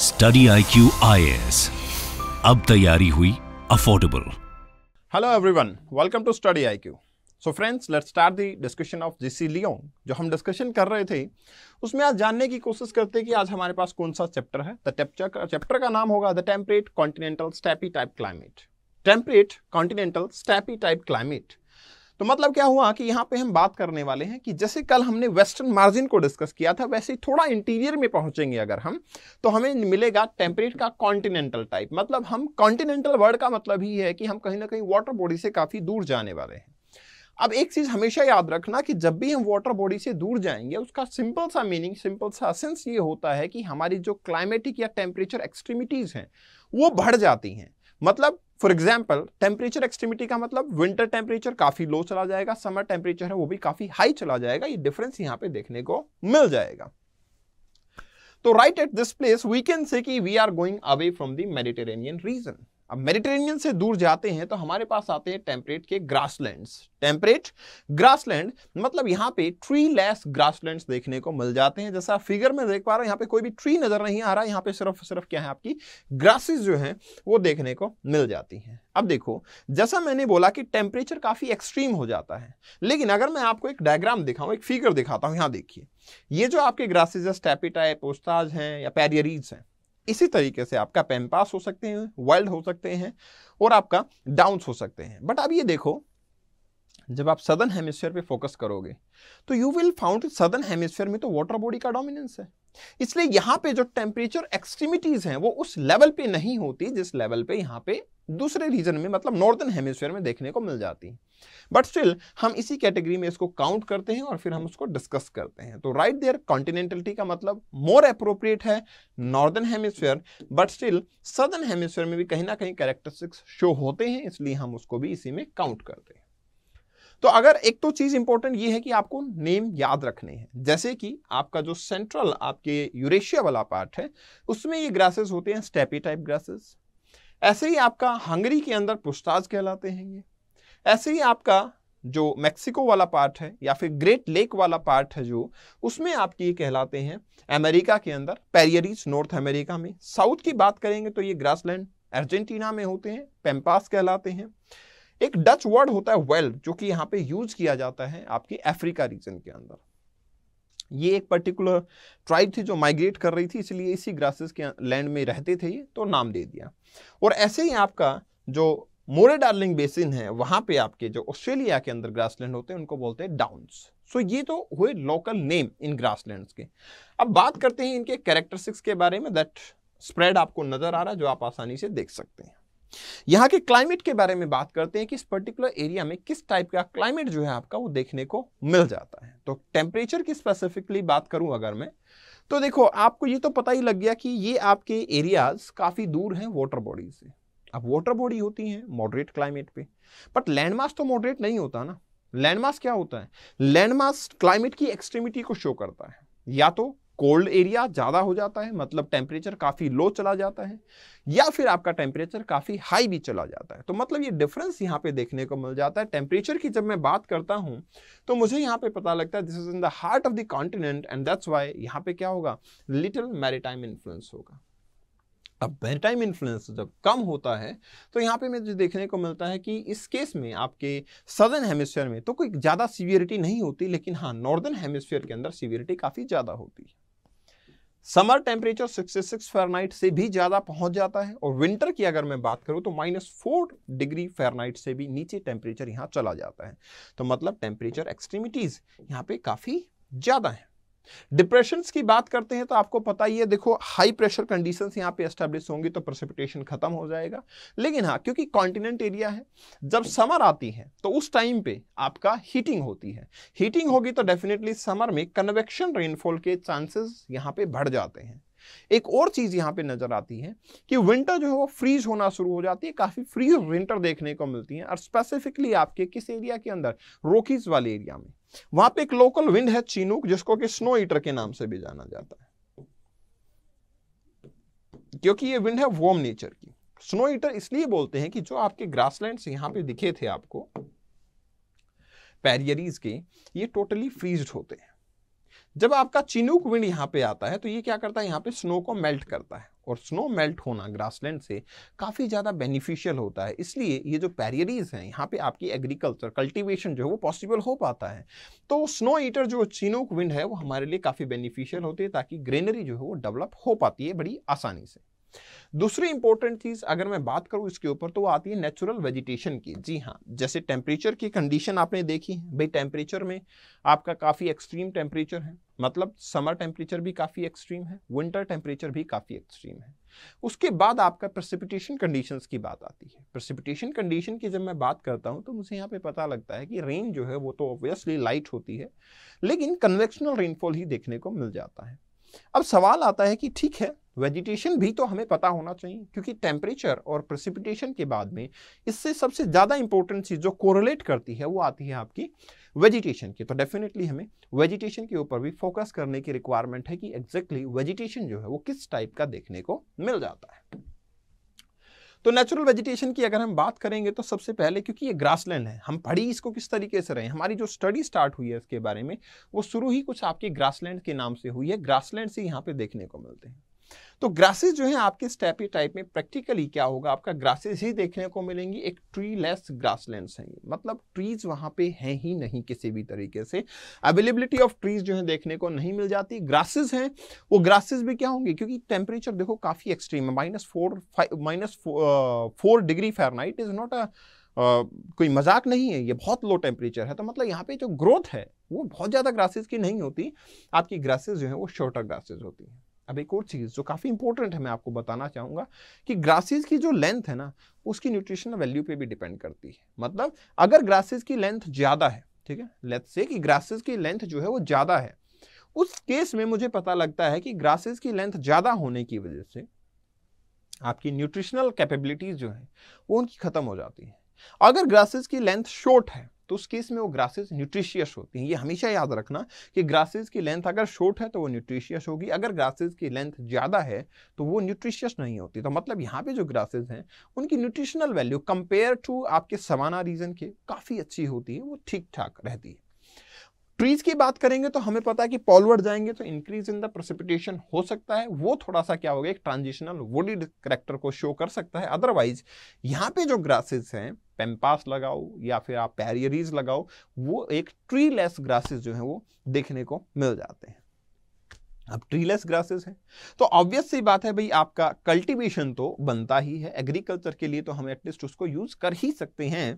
Study I Q I अब तैयारी हुई affordable hello everyone welcome to study I Q so friends let's start the discussion of G C Leong जो हम discussion कर रहे थे उसमें आज जानने की कोशिश करते कि आज हमारे पास कौन सा चैप्टर है द चैप्टर का नाम होगा the temperate continental steppe type climate temperate continental steppe type climate तो मतलब क्या हुआ कि यहाँ पे हम बात करने वाले हैं कि जैसे कल हमने वेस्टर्न मार्जिन को डिस्कस किया था वैसे ही थोड़ा इंटीरियर में पहुंचेंगे अगर हम तो हमें मिलेगा टेम्परेट का कॉन्टिनेंटल टाइप मतलब हम कॉन्टिनेंटल वर्ड का मतलब ही है कि हम कहीं ना कहीं वाटर बॉडी से काफ़ी दूर जाने वाले हैं अब एक चीज़ हमेशा याद रखना कि जब भी हम वाटर बॉडी से दूर जाएंगे उसका सिंपल सा मीनिंग सिंपल सा सेंस ये होता है कि हमारी जो क्लाइमेटिक या टेम्परेचर एक्सट्रीमिटीज़ हैं वो बढ़ जाती हैं मतलब फॉर एग्जाम्पल टेम्परेचर एक्सट्रीमिटी का मतलब विंटर टेम्परेचर काफी लो चला जाएगा समर टेम्परेचर है वो भी काफी हाई चला जाएगा ये डिफरेंस यहाँ पे देखने को मिल जाएगा तो right at this place we can say we are going away from the Mediterranean region अब मेडिटेरेनियन से दूर जाते हैं तो हमारे पास आते हैं टेम्परेट के ग्रासलैंड्स टेम्परेट ग्रासलैंड मतलब यहाँ पे ट्री लेस ग्रासलैंड्स देखने को मिल जाते हैं जैसा फिगर में देख पा रहे हो यहाँ पे कोई भी ट्री नजर नहीं आ रहा यहाँ पे सिर्फ सिर्फ क्या है आपकी ग्रासेस जो है वो देखने को मिल जाती है अब देखो जैसा मैंने बोला कि टेम्परेचर काफी एक्सट्रीम हो जाता है लेकिन अगर मैं आपको एक डायग्राम दिखाऊं एक फिगर दिखाता हूँ यहाँ देखिए ये जो आपके ग्रासेज स्टैपिटा है पोस्ताज हैं या पैरियरीज हैं इसी तरीके से आपका पेन पास हो सकते हैं वर्ल्ड हो सकते हैं और आपका डाउन्स हो सकते हैं बट अब ये देखो जब आप सदर्न हेमिस्फेयर पे फोकस करोगे तो you will found southern hemisphere में तो वाटर बॉडी का डोमिनेंस है इसलिए यहाँ पे जो टेम्परेचर एक्सट्रीमिटीज हैं वो उस लेवल पे नहीं होती जिस लेवल पे यहाँ पे दूसरे रीजन में मतलब नॉर्दर्न हेमिस्फेयर में देखने को मिल जाती है बट स्टिल हम इसी कैटेगरी में इसको काउंट करते हैं और फिर हम उसको डिस्कस करते हैं तो राइट देयर कॉन्टिनेंटलिटी का मतलब मोर अप्रोप्रिएट है northern hemisphere but still southern hemisphere में भी कहीं ना कहीं कैरेक्टरिस्टिक्स शो होते हैं इसलिए हम उसको भी इसी में काउंट करते हैं तो अगर एक तो चीज़ इंपॉर्टेंट ये है कि आपको नेम याद रखने हैं जैसे कि आपका जो सेंट्रल आपके यूरेशिया वाला पार्ट है उसमें ये ग्रासेस होते हैं स्टेपी टाइप ग्रासेस ऐसे ही आपका हंगरी के अंदर पुस्ताज कहलाते हैं ये ऐसे ही आपका जो मेक्सिको वाला पार्ट है या फिर ग्रेट लेक वाला पार्ट है जो उसमें आपकी ये कहलाते हैं अमेरिका के अंदर पेरियरीज नॉर्थ अमेरिका में साउथ की बात करेंगे तो ये ग्रासलैंड अर्जेंटीना में होते हैं पेम्पास कहलाते हैं एक डच वर्ड होता है वेल्ड जो कि यहाँ पे यूज किया जाता है आपकी अफ्रीका रीजन के अंदर ये एक पर्टिकुलर ट्राइब थी जो माइग्रेट कर रही थी इसलिए इसी ग्रासेस के लैंड में रहते थे ये तो नाम दे दिया और ऐसे ही आपका जो मोरे डार्लिंग बेसिन है वहाँ पे आपके जो ऑस्ट्रेलिया के अंदर ग्रासलैंड होते हैं उनको बोलते हैं डाउन्स सो ये तो हुए लोकल नेम इन ग्रासलैंड्स के अब बात करते हैं इनके कैरेक्टरिस्टिक्स के बारे में दैट स्प्रेड आपको नज़र आ रहा है जो आप आसानी से देख सकते हैं यहाँ के क्लाइमेट के बारे में बात करते हैं कि इस पर्टिकुलर एरिया में किस टाइप का क्लाइमेट जो है आपका वो देखने को मिल जाता है तो टेम्परेचर की स्पेसिफिकली बात करूँ अगर मैं तो देखो आपको ये तो पता ही लग गया कि ये आपके एरियाज काफ़ी दूर हैं वाटर बॉडी से अब वाटर बॉडी होती हैं मॉडरेट क्लाइमेट पे बट लैंडमार्स तो मॉडरेट नहीं होता ना लैंडमार्स क्या होता है लैंडमार्स क्लाइमेट की एक्सट्रीमिटी को शो करता है या तो कोल्ड एरिया ज़्यादा हो जाता है मतलब टेम्परेचर काफ़ी लो चला जाता है या फिर आपका टेम्परेचर काफ़ी हाई भी चला जाता है तो मतलब ये डिफरेंस यहाँ पे देखने को मिल जाता है टेम्परेचर की जब मैं बात करता हूँ तो मुझे यहाँ पे पता लगता है this is in the heart of the continent and that's why यहाँ पे क्या होगा लिटिल मैरिटाइम इन्फ्लुएंस होगा अब मैरिटाइम इन्फ्लुएंस जब कम होता है तो यहाँ पे मुझे देखने को मिलता है कि इस केस में आपके सदर्न हेमिसफेयर में तो कोई ज़्यादा सीवियरिटी नहीं होती लेकिन हाँ नॉर्दर्न हेमिस्फीयर के अंदर सीवियरिटी काफ़ी ज़्यादा होती है समर टेम्परेचर 66 फारेनहाइट से भी ज़्यादा पहुंच जाता है और विंटर की अगर मैं बात करूं तो माइनस फोर डिग्री फारेनहाइट से भी नीचे टेम्परेचर यहां चला जाता है तो मतलब टेम्परेचर एक्सट्रीमिटीज़ यहां पे काफ़ी ज़्यादा है डिप्रेशन की बात करते हैं तो आपको पता ही है देखो हाई प्रेशर कंडीशन यहाँ पे एस्टेब्लिश होंगी तो प्रसिपिटेशन खत्म हो जाएगा लेकिन हाँ क्योंकि कॉन्टिनेंट एरिया है जब समर आती है तो उस टाइम पे आपका हीटिंग होती है हीटिंग होगी तो डेफिनेटली समर में कन्वेक्शन रेनफॉल के चांसेस यहाँ पे बढ़ जाते हैं एक और चीज यहाँ पे नजर आती है कि विंटर जो है वो फ्रीज होना शुरू हो जाती है काफी फ्रीज विंटर देखने को मिलती है और स्पेसिफिकली आपके किस एरिया के अंदर रोकीज वाले एरिया में वहां पे एक लोकल विंड है चीनूक जिसको कि स्नो ईटर के नाम से भी जाना जाता है क्योंकि ये विंड है वॉर्म नेचर की स्नो ईटर इसलिए बोलते हैं कि जो आपके ग्रासलैंड यहां पे दिखे थे आपको पैरियरीज के ये टोटली फ्रीज होते हैं जब आपका चिनूक विंड यहाँ पे आता है तो ये क्या करता है यहाँ पे स्नो को मेल्ट करता है और स्नो मेल्ट होना ग्रासलैंड से काफ़ी ज़्यादा बेनिफिशियल होता है इसलिए ये जो पैरियरीज हैं यहाँ पे आपकी एग्रीकल्चर कल्टीवेशन जो है वो पॉसिबल हो पाता है तो स्नो ईटर जो चिनूक विंड है वो हमारे लिए काफ़ी बेनिफिशियल होती है ताकि ग्रीनरी जो है वो डेवलप हो पाती है बड़ी आसानी से दूसरी इंपॉर्टेंट चीज अगर मैं बात करूँ इसके ऊपर तो वो आती है नेचुरल वेजिटेशन की जी हाँ जैसे टेम्परेचर की कंडीशन आपने देखी है भाई टेम्परेचर में आपका काफ़ी एक्सट्रीम टेम्परेचर है मतलब समर टेम्परेचर भी काफ़ी एक्सट्रीम है विंटर टेम्परेचर भी काफ़ी एक्सट्रीम है उसके बाद आपका प्रसिपिटेशन कंडीशन की बात आती है प्रसिपिटेशन कंडीशन की जब मैं बात करता हूँ तो मुझे यहाँ पे पता लगता है कि रेन जो है वो तो ऑब्वियसली लाइट होती है लेकिन कन्वेक्शनल रेनफॉल ही देखने को मिल जाता है अब सवाल आता है कि ठीक है वेजिटेशन भी तो हमें पता होना चाहिए क्योंकि टेम्परेचर और प्रेसिपिटेशन के बाद में इससे सबसे ज़्यादा इंपॉर्टेंट चीज़ जो कोरिलेट करती है वो आती है आपकी वेजिटेशन की तो डेफिनेटली हमें वेजिटेशन के ऊपर भी फोकस करने की रिक्वायरमेंट है कि एग्जैक्टली exactly वेजिटेशन जो है वो किस टाइप का देखने को मिल जाता है तो नेचुरल वेजिटेशन की अगर हम बात करेंगे तो सबसे पहले क्योंकि ये ग्रासलैंड है हम पढ़ी इसको किस तरीके से रहे हमारी जो स्टडी स्टार्ट हुई है इसके बारे में वो शुरू ही कुछ आपके ग्रासलैंड के नाम से हुई है ग्रासलैंड से यहाँ पे देखने को मिलते हैं तो ग्रासेस जो है आपके स्टेपी टाइप में प्रैक्टिकली क्या होगा आपका ग्रासेस ही देखने को मिलेंगी एक ट्री लेस ग्रास हैं मतलब ट्रीज वहां पे हैं ही नहीं किसी भी तरीके से अवेलेबिलिटी ऑफ ट्रीज जो है देखने को नहीं मिल जाती ग्रासेस हैं वो ग्रासेस भी क्या होंगे क्योंकि टेम्परेचर देखो काफ़ी एक्सट्रीम है minus four minus four degree Fahrenheit is not a कोई मजाक नहीं है ये बहुत लो टेम्परेचर है तो मतलब यहाँ पे जो ग्रोथ है वो बहुत ज़्यादा ग्रासेस की नहीं होती आपकी ग्रासेस जो है वो शॉर्टर ग्रासेस होती हैं अब एक और चीज़ जो काफ़ी इंपॉर्टेंट है मैं आपको बताना चाहूँगा कि ग्रासेस की जो लेंथ है ना उसकी न्यूट्रिशनल वैल्यू पे भी डिपेंड करती है मतलब अगर ग्रासेस की लेंथ ज़्यादा है ठीक है लेट्स से कि ग्रासेस की लेंथ जो है वो ज़्यादा है उस केस में मुझे पता लगता है कि ग्रासेस की लेंथ ज़्यादा होने की वजह से आपकी न्यूट्रिशनल कैपेबिलिटीज़ जो है वो उनकी ख़त्म हो जाती है अगर ग्रासेस की लेंथ शॉर्ट है तो उस केस में वो ग्रासेस न्यूट्रिशियस होती हैं ये हमेशा याद रखना कि ग्रासेस की लेंथ अगर शॉर्ट है तो वो न्यूट्रिशियस होगी अगर ग्रासेस की लेंथ ज़्यादा है तो वो न्यूट्रिशियस नहीं होती तो मतलब यहाँ पे जो ग्रासेस हैं उनकी न्यूट्रिशनल वैल्यू कंपेयर टू आपके सवाना रीजन के काफ़ी अच्छी होती है वो ठीक ठाक रहती है ट्रीज की बात करेंगे तो हमें पता है कि पॉलवर्ड जाएंगे तो इंक्रीज इन द प्रसिपिटेशन हो सकता है वो थोड़ा सा क्या होगा एक ट्रांजिशनल वुडी करेक्टर को शो कर सकता है अदरवाइज यहाँ पे जो ग्रासेस हैं पेम्पास लगाओ या फिर आप पैरियरीज लगाओ वो एक ट्री लेस ग्रासेस जो है वो देखने को मिल जाते हैं अब ट्रीलेस ग्रासेस हैं तो ऑब्वियस सी बात है भाई आपका कल्टीवेशन तो बनता ही है एग्रीकल्चर के लिए तो हम एटलीस्ट उसको यूज़ कर ही सकते हैं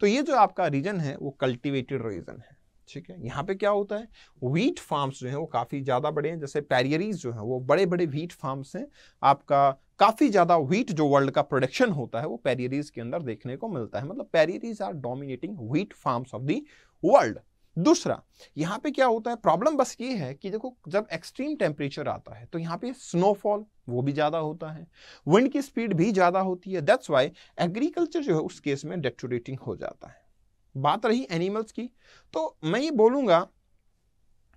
तो ये जो आपका रीजन है वो कल्टिवेटेड रीजन है ठीक है यहाँ पे क्या होता है व्हीट फार्म्स जो हैं वो काफ़ी ज़्यादा बड़े हैं जैसे पैरियरीज जो हैं वो बड़े बड़े व्हीट फार्म्स हैं आपका काफ़ी ज़्यादा व्हीट जो वर्ल्ड का प्रोडक्शन होता है वो पैरियरीज के अंदर देखने को मिलता है मतलब prairies are dominating wheat farms of the world दूसरा यहाँ पे क्या होता है प्रॉब्लम बस ये है कि देखो जब एक्सट्रीम टेम्परेचर आता है तो यहाँ पे स्नोफॉल वो भी ज़्यादा होता है विंड की स्पीड भी ज़्यादा होती है दैट्स वाई एग्रीकल्चर जो है उस केस में डेटोरेटिंग हो जाता है बात रही एनिमल्स की तो मैं ये बोलूँगा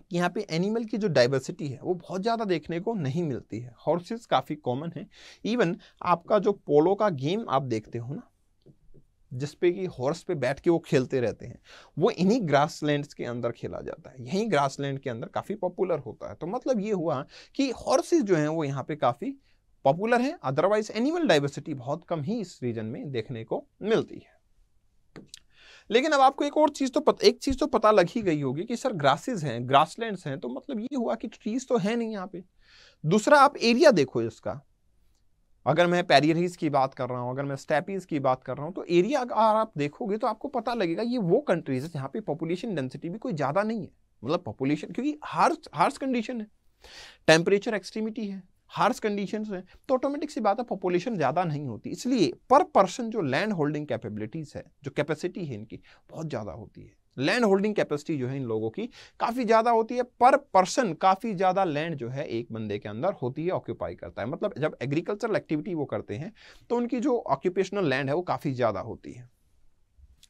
कि यहाँ पे एनिमल की जो डाइवर्सिटी है वो बहुत ज़्यादा देखने को नहीं मिलती है हॉर्सेस काफ़ी कॉमन है इवन आपका जो पोलो का गेम आप देखते हो ना जिसपे कि हॉर्स पे बैठ के वो खेलते रहते हैं वो इन्हीं ग्रास के अंदर खेला जाता है यहीं ग्रास लैंड के अंदर काफ़ी पॉपुलर होता है तो मतलब ये हुआ कि हॉर्सेज जो हैं वो यहाँ पे काफ़ी पॉपुलर हैं अदरवाइज एनिमल डाइवर्सिटी बहुत कम ही इस रीजन में देखने को मिलती है लेकिन अब आपको एक और चीज़ तो पत, एक चीज़ तो पता लग ही गई होगी कि सर ग्रासेस हैं ग्रासलैंड्स हैं तो मतलब ये हुआ कि ट्रीज तो है नहीं यहाँ पे दूसरा आप एरिया देखो इसका अगर मैं पैरियरीज की बात कर रहा हूँ अगर मैं स्टेपीज की बात कर रहा हूँ तो एरिया अगर आप देखोगे तो आपको पता लगेगा ये वो कंट्रीज है जहाँ पे पॉपुलेशन डेंसिटी भी कोई ज़्यादा नहीं है मतलब पॉपुलेशन क्योंकि हार्स हार्स कंडीशन है टेम्परेचर एक्सट्रीमिटी है हार्स कंडीशंस हैं तो ऑटोमेटिक सी बात है पॉपुलेशन ज़्यादा नहीं होती इसलिए पर पर्सन जो लैंड होल्डिंग कैपेबिलिटीज़ है जो कैपेसिटी है इनकी बहुत ज़्यादा होती है लैंड होल्डिंग कैपेसिटी जो है इन लोगों की काफ़ी ज़्यादा होती है पर पर्सन काफ़ी ज़्यादा लैंड जो है एक बंदे के अंदर होती है ऑक्यूपाई करता है मतलब जब एग्रीकल्चरल एक्टिविटी वो करते हैं तो उनकी जो ऑक्यूपेशनल लैंड है वो काफ़ी ज़्यादा होती है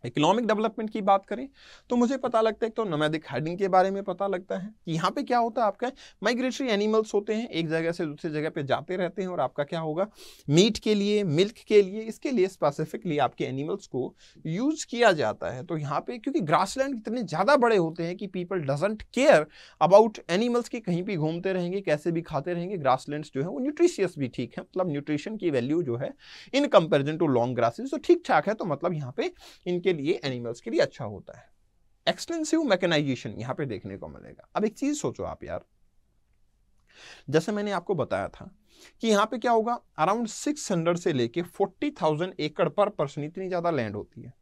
इकोनॉमिक डेवलपमेंट की बात करें तो मुझे पता लगता है तो नोमैदिक हाइडिंग के बारे में पता लगता है कि यहाँ पे क्या होता है आपका माइग्रेटरी एनिमल्स होते हैं एक जगह से दूसरी जगह पे जाते रहते हैं और आपका क्या होगा मीट के लिए मिल्क के लिए इसके लिए स्पेसिफिकली आपके एनिमल्स को यूज किया जाता है तो यहाँ पे क्योंकि लैंड इतने ज़्यादा बड़े होते हैं कि people doesn't care about animals के कहीं भी घूमते रहेंगे कैसे भी खाते रहेंगे ग्रासलैंड्स मतलब जो है वो न्यूट्रिशियस भी ठीक है मतलब न्यूट्रिशन की वैल्यू जो है in comparison to long grasses तो ठीक ठाक है तो मतलब यहाँ पे इनके लिए एनिमल्स के लिए अच्छा होता है एक्सटेंसिव मैकेनाइजेशन यहाँ पे देखने को मिलेगा अब एक चीज सोचो आप यार जैसे मैंने आपको बताया था कि यहाँ पे क्या होगा अराउंड सिक्स हंड्रेड से लेके फोर्टी थाउजेंड एकड़ पर पर्सन इतनी ज्यादा लैंड होती है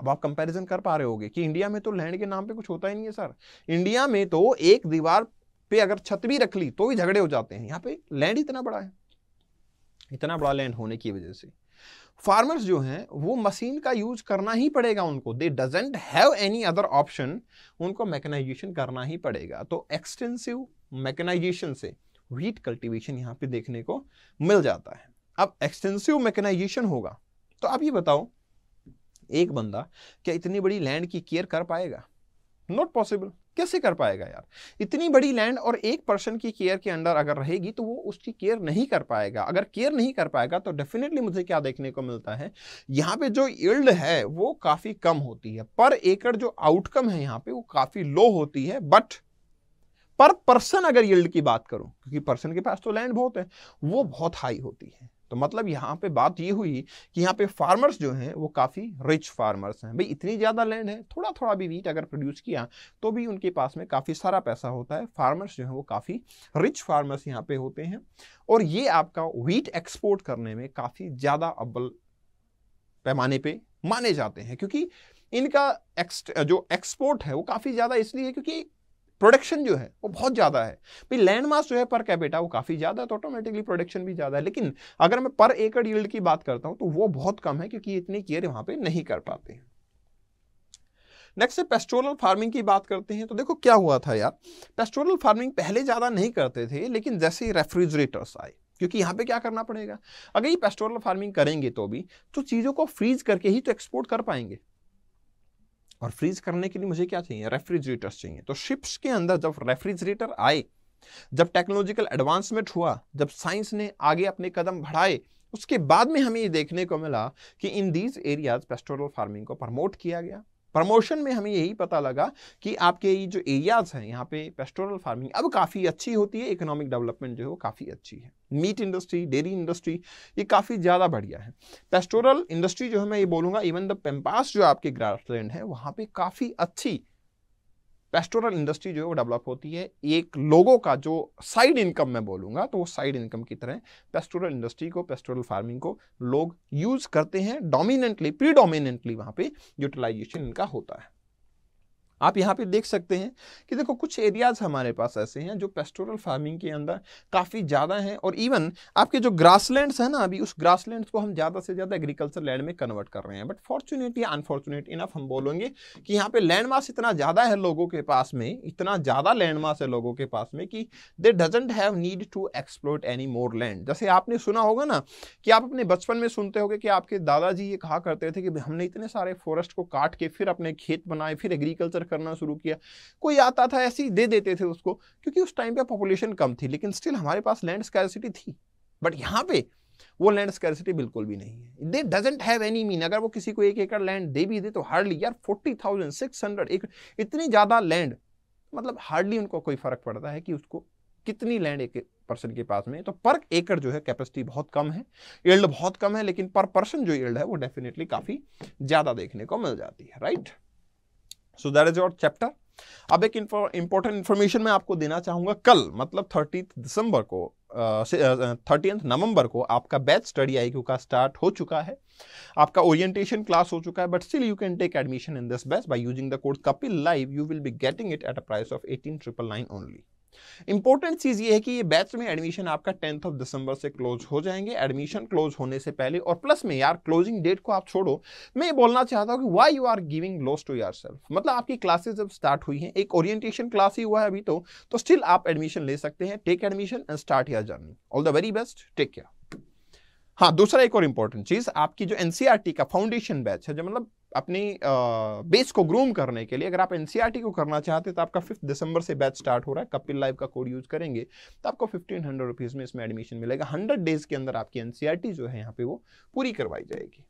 अब आप कंपैरिजन कर पा रहे होगे कि इंडिया में तो लैंड के नाम पे कुछ होता ही नहीं है सर इंडिया में तो एक दीवार पे अगर छत भी रख ली तो भी झगड़े हो जाते हैं यहाँ पे लैंड इतना बड़ा है इतना बड़ा लैंड होने की वजह से फार्मर्स जो हैं वो मशीन का यूज करना ही पड़ेगा उनको they doesn't have any other option उनको मैकेनाइजेशन करना ही पड़ेगा तो एक्सटेंसिव मैकेनाइजेशन से व्हीट कल्टीवेशन यहाँ पे देखने को मिल जाता है अब एक्सटेंसिव मैकेनाइजेशन होगा तो आप ये बताओ एक बंदा क्या इतनी बड़ी लैंड की केयर कर पाएगा नॉट पॉसिबल कैसे कर पाएगा यार इतनी बड़ी लैंड और एक पर्सन की केयर के अंडर अगर रहेगी तो वो उसकी केयर नहीं कर पाएगा अगर केयर नहीं कर पाएगा तो डेफिनेटली मुझे क्या देखने को मिलता है यहाँ पे जो इल्ड है वो काफ़ी कम होती है पर एकड़ जो आउटकम है यहाँ पे वो काफ़ी लो होती है बट पर पर्सन अगर यील्ड की बात करूं क्योंकि पर्सन के पास तो लैंड बहुत है वो बहुत हाई होती है तो मतलब यहाँ पे बात ये हुई कि यहाँ पे फार्मर्स जो हैं वो काफ़ी रिच फार्मर्स हैं भाई इतनी ज़्यादा लैंड है थोड़ा थोड़ा भी वीट अगर प्रोड्यूस किया तो भी उनके पास में काफ़ी सारा पैसा होता है फार्मर्स जो हैं वो काफ़ी रिच फार्मर्स यहाँ पे होते हैं और ये आपका वीट एक्सपोर्ट करने में काफ़ी ज़्यादा अब्बल पैमाने पर माने जाते हैं क्योंकि इनका एक्स जो एक्सपोर्ट है वो काफ़ी ज़्यादा इसलिए क्योंकि प्रोडक्शन जो है वो बहुत ज़्यादा है भाई लैंड मास जो है पर कैपिटा वो काफ़ी ज़्यादा है तो ऑटोमेटिकली प्रोडक्शन भी ज़्यादा है लेकिन अगर मैं पर एकड़ यील्ड की बात करता हूं तो वो बहुत कम है क्योंकि इतनी केयर वहां पे नहीं कर पाते नेक्स्ट पेस्टोरल फार्मिंग की बात करते हैं तो देखो क्या हुआ था यार पेस्टोरल फार्मिंग पहले ज़्यादा नहीं करते थे लेकिन जैसे रेफ्रिजरेटर्स आए क्योंकि यहाँ पे क्या करना पड़ेगा अगर ये पेस्टोरल फार्मिंग करेंगे तो भी तो चीज़ों को फ्रीज करके ही तो एक्सपोर्ट कर पाएंगे और फ्रीज करने के लिए मुझे क्या चाहिए रेफ्रिजरेटर्स चाहिए तो शिप्स के अंदर जब रेफ्रिजरेटर आए जब टेक्नोलॉजिकल एडवांसमेंट हुआ जब साइंस ने आगे अपने कदम बढ़ाए उसके बाद में हमें ये देखने को मिला कि in these areas pastoral farming को प्रमोट किया गया प्रमोशन में हमें यही पता लगा कि आपके ये जो एरियाज हैं यहाँ पे पेस्टोरल फार्मिंग अब काफ़ी अच्छी होती है इकोनॉमिक डेवलपमेंट जो है वो काफ़ी अच्छी है मीट इंडस्ट्री डेयरी इंडस्ट्री ये काफ़ी ज़्यादा बढ़िया है पेस्टोरल इंडस्ट्री जो है मैं ये बोलूँगा इवन द पेम्पास जो आपके ग्रासलैंड है वहाँ पर काफ़ी अच्छी पेस्टोरल इंडस्ट्री जो है वो डेवलप होती है एक लोगों का जो साइड इनकम मैं बोलूँगा तो वो साइड इनकम की तरह पेस्टोरल इंडस्ट्री को पेस्टोरल फार्मिंग को लोग यूज़ करते हैं डोमिनेंटली प्रीडोमिनेंटली वहाँ पे यूटिलाइजेशन इनका होता है आप यहाँ पे देख सकते हैं कि देखो कुछ एरियाज़ हमारे पास ऐसे हैं जो पेस्टोरल फार्मिंग के अंदर काफ़ी ज़्यादा हैं और इवन आपके जो ग्रासलैंड्स हैं ना अभी उस ग्रासलैंड्स को हम ज़्यादा से ज़्यादा एग्रीकल्चर लैंड में कन्वर्ट कर रहे हैं बट फॉर्चुनेट या अनफॉर्चुनेट इनफ हम बोलेंगे कि यहाँ पर लैंड मास इतना ज़्यादा है लोगों के पास में इतना ज़्यादा लैंड मास है लोगों के पास में कि they doesn't have need to explore any more land जैसे आपने सुना होगा ना कि आप अपने बचपन में सुनते हो कि आपके दादाजी ये कहा करते थे कि हमने इतने सारे फॉरेस्ट को काट के फिर अपने खेत बनाए फिर एग्रीकल्चर करना शुरू किया कोई आता था ऐसे ही दे देते थे उसको क्योंकि उस टाइम पे पॉपुलेशन कम थी लेकिन स्टिल हमारे पास लैंड स्कैरसिटी थी बट यहाँ पे वो लैंड स्कैरसिटी बिल्कुल भी नहीं है they doesn't have any mean अगर वो किसी को एक एकड़ लैंड दे भी दे तो हार्डली यार फोर्टी थाउजेंड सिक्स हंड्रेड एक इतनी ज़्यादा लैंड मतलब हार्डली उनको कोई फ़र्क पड़ता है कि उसको कितनी लैंड एक पर्सन के पास में तो पर एकड़ जो है कैपेसिटी बहुत कम है एल्ड बहुत कम है लेकिन पर पर्सन जो एल्ड है वो डेफिनेटली काफ़ी ज़्यादा देखने को मिल जाती है right right? So that is your chapter अब एक इंपॉर्टेंट इन्फॉर्मेशन मैं आपको देना चाहूंगा कल मतलब थर्टी दिसंबर को थर्टी नवंबर को आपका बैच स्टडी आई का स्टार्ट हो चुका है आपका ओरिएंटेशन क्लास हो चुका है but still you can take admission in this batch by using the code Kapil live you will be getting it at a price of eighteen triple nine only important चीज़ ये है कि ये बैच में admission आपका टेंथ ऑफ दिसंबर से close हो जाएंगे एडमिशन क्लोज होने से पहले और प्लस में यार क्लोजिंग डेट को आप छोड़ो मैं ये बोलना चाहता हूँ कि why you are giving loss to यार मतलब आपकी क्लासेज जब स्टार्ट हुई हैं एक ओरिएंटेशन क्लास ही हुआ है अभी तो, तो स्टिल आप एडमिशन ले सकते हैं take admission and start your journey all the very best take care हाँ दूसरा एक और इंपॉर्टेंट चीज़ आपकी जो एनसीईआरटी e का फाउंडेशन बैच है जो मतलब अपनी बेस को ग्रूम करने के लिए अगर आप एनसीईआरटी e को करना चाहते हैं तो आपका फिफ्थ दिसंबर से बैच स्टार्ट हो रहा है कपिल लाइव का कोड यूज करेंगे तो आपको फिफ्टीन हंड्रेड रुपीज़ में इसमें एडमिशन मिलेगा हंड्रेड डेज के अंदर आपकी एनसीईआरटी e जो है यहाँ पे वो पूरी करवाई जाएगी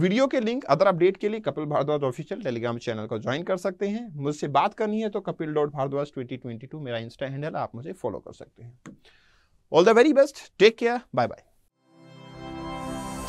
वीडियो के लिंक अदर अपडेट के लिए Kapil Bhardwaj official telegram channel को ज्वाइन कर सकते हैं मुझसे बात करनी है तो Kapil dot Bhardwaj twenty twenty two मेरा इंस्टा हैंडल आप मुझे फॉलो कर सकते हैं all the very best take care bye bye